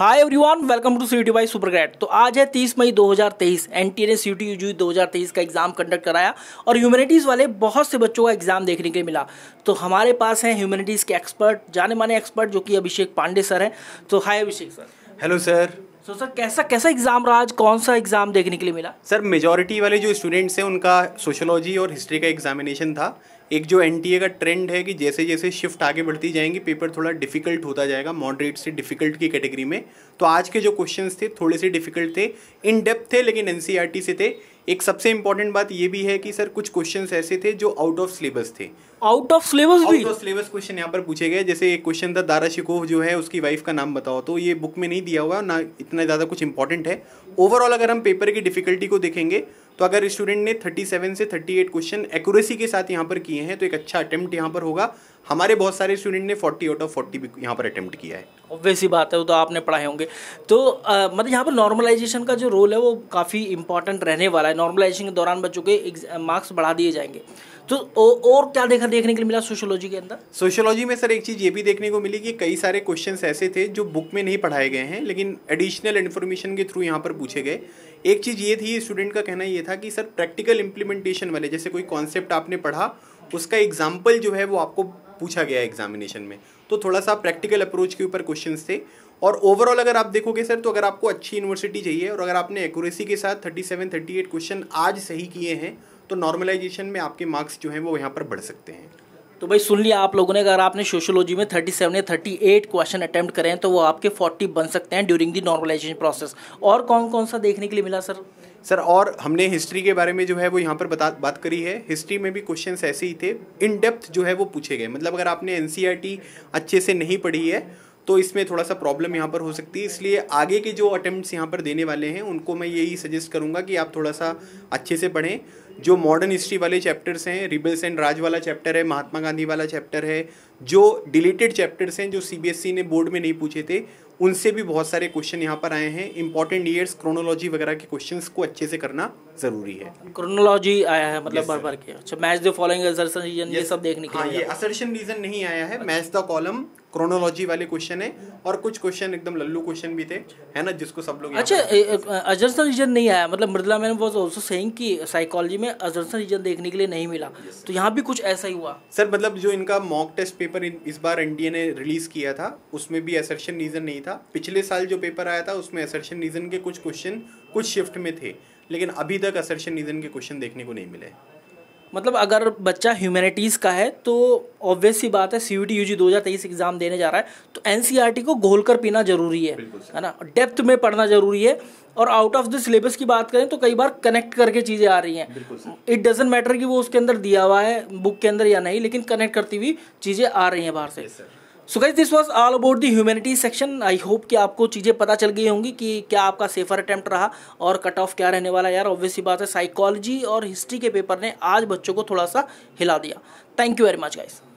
hi everyone welcome to C T super great तो आज है 30 मई 2023 एनटीए ने सी टी यू का एग्ज़ाम कंडक्ट कराया और ह्यूमैनिटीज़ वाले बहुत से बच्चों का एग्ज़ाम देखने के मिला तो हमारे पास हैं ह्यूमैनिटीज़ के एक्सपर्ट जाने माने एक्सपर्ट जो कि अभिषेक पांडे सर हैं तो hi Abhishek sir hello sir तो सर कैसा कैसा एग्जाम रहा आज कौन सा एग्जाम देखने के लिए मिला सर मेजॉरिटी वाले जो स्टूडेंट्स हैं उनका सोशोलॉजी और हिस्ट्री का एग्जामिनेशन था एक जो एन का ट्रेंड है कि जैसे जैसे शिफ्ट आगे बढ़ती जाएंगी पेपर थोड़ा डिफिकल्ट होता जाएगा मॉडरेट से डिफिकल्ट की कैटेगरी में तो आज के जो क्वेश्चन थे थोड़े से डिफिकल्ट थे इन डेप्थ थे लेकिन एन e से थे एक सबसे इंपॉर्टेंट बात ये भी है कि सर कुछ क्वेश्चन ऐसे थे जो आउट ऑफ सिलेबस थे आउट ऑफ सिलेबस भी आउट ऑफ सिलेबस क्वेश्चन यहाँ पर पूछे गए जैसे एक क्वेश्चन था दारा शिकोह जो है उसकी वाइफ का नाम बताओ तो ये बुक में नहीं दिया हुआ ना इतना ज़्यादा कुछ इंपॉर्टेंट है ओवरऑल अगर हम पेपर की डिफिकल्टी को देखेंगे तो अगर स्टूडेंट ने 37 से 38 क्वेश्चन एक्यूरेसी के साथ यहाँ पर किए हैं तो एक अच्छा अटैम्प्ट यहाँ पर होगा हमारे बहुत सारे स्टूडेंट ने फोर्टी आउट ऑफ फोर्टी भी यहाँ पर अटेम्प्ट किया है ऑब्वियस ही बात है वो तो आपने पढ़ाए होंगे तो आ, मतलब यहाँ पर नॉर्मलाइजेशन का जो रोल है वो काफ़ी इंपॉर्टेंट रहने वाला है नॉर्मलाइजेशन के दौरान बच्चों के मार्क्स बढ़ा दिए जाएंगे तो औ, और क्या देखा देखने के लिए मिला सोशोलॉजी के अंदर सोशोलॉजी में सर एक चीज़ ये भी देखने को मिली कि कई सारे क्वेश्चन ऐसे थे जो बुक में नहीं पढ़ाए गए हैं लेकिन एडिशनल इन्फॉर्मेशन के थ्रू यहाँ पर पूछे गए एक चीज़ ये थी स्टूडेंट का कहना ये था कि सर प्रैक्टिकल इम्प्लीमेंटेशन वाले जैसे कोई कॉन्सेप्ट आपने पढ़ा उसका एग्जाम्पल जो है वो आपको पूछा गया एग्जामिनेशन में तो थोड़ा सा प्रैक्टिकल अप्रोच के ऊपर क्वेश्चन थे और ओवरऑल अगर आप देखोगे सर तो अगर आपको अच्छी यूनिवर्सिटी चाहिए और अगर आपने एक्यूरेसी के साथ thirty seven thirty eight question आज सही किए हैं तो नॉर्मलाइजेशन में आपके मार्क्स जो हैं वो यहाँ पर बढ़ सकते हैं तो भाई सुन लिया आप लोगों ने अगर आपने सोशोलॉजी में 37 या थर्टी एट क्वेश्चन अटैम्प्ट करें तो वो आपके 40 बन सकते हैं ड्यूरिंग दी नॉर्मलाइजेशन प्रोसेस और कौन कौन सा देखने के लिए मिला सर सर और हमने हिस्ट्री के बारे में जो है वो यहाँ पर बता बात करी है हिस्ट्री में भी क्वेश्चन ऐसे ही थे इन डेप्थ जो है वो पूछे गए मतलब अगर आपने एन e अच्छे से नहीं पढ़ी है तो इसमें थोड़ा सा प्रॉब्लम यहाँ पर हो सकती है इसलिए आगे के जो अटैम्प्ट यहाँ पर देने वाले हैं उनको मैं यही सजेस्ट करूँगा कि आप थोड़ा सा अच्छे से पढ़ें जो मॉडर्न हिस्ट्री वाले चैप्टर्स हैं रिबल्स एंड राज वाला चैप्टर है महात्मा गांधी वाला चैप्टर है जो डिलीटेड चैप्टर्स हैं जो सीबीएसई e ने बोर्ड में नहीं पूछे थे उनसे भी बहुत सारे क्वेश्चन यहाँ पर आए हैं इंपॉर्टेंट ईयर्स क्रोनोलॉजी वगैरह के क्वेश्चंस को अच्छे से करना जरूरी है क्रोनोलॉजी आया है मतलब बार बार के अच्छा match the following assertion reason ये सब देखने के हाँ, लिए हाँ, ये असर्शन रीजन नहीं आया है मैच द कॉलम क्रोनोलॉजी वाले क्वेश्चन है और कुछ क्वेश्चन एकदम लल्लू क्वेश्चन भी थे है ना जिसको सब लोग अच्छा अजर्सन रीजन नहीं आया मतलब Mridula ma'am was also saying कि साइकोलॉजी में अजर्सन रीजन देखने के लिए नहीं मिला yes, तो यहाँ भी कुछ ऐसा ही हुआ सर मतलब जो इनका मॉक टेस्ट पेपर इस बार एन ने रिलीज किया था उसमें भी असर्शन रीजन नहीं था पिछले साल जो पेपर आया था उसमें असर्शन रीजन के कुछ क्वेश्चन कुछ शिफ्ट में थे लेकिन अभी तक असर्शन रीजन के क्वेश्चन देखने को नहीं मिले मतलब अगर बच्चा ह्यूमैनिटीज़ का है तो ऑब्वियस सी बात है C U T U G दो हज़ार तेईस एग्ज़ाम देने जा रहा है तो एन सी आर टी को घोल कर पीना ज़रूरी है है ना डेप्थ में पढ़ना ज़रूरी है और आउट ऑफ द सिलेबस की बात करें तो कई बार कनेक्ट करके चीज़ें आ रही हैं इट डजेंट मैटर कि वो उसके अंदर दिया हुआ है बुक के अंदर या नहीं लेकिन कनेक्ट करती हुई चीज़ें आ रही हैं बाहर से so guys this was all about the humanity section I hope कि आपको चीज़ें पता चल गई होंगी कि क्या आपका सेफर अटैम्प्ट रहा और कट ऑफ क्या रहने वाला यार ऑब्वियस बात है साइकोलॉजी और हिस्ट्री के पेपर ने आज बच्चों को थोड़ा सा हिला दिया thank you very much guys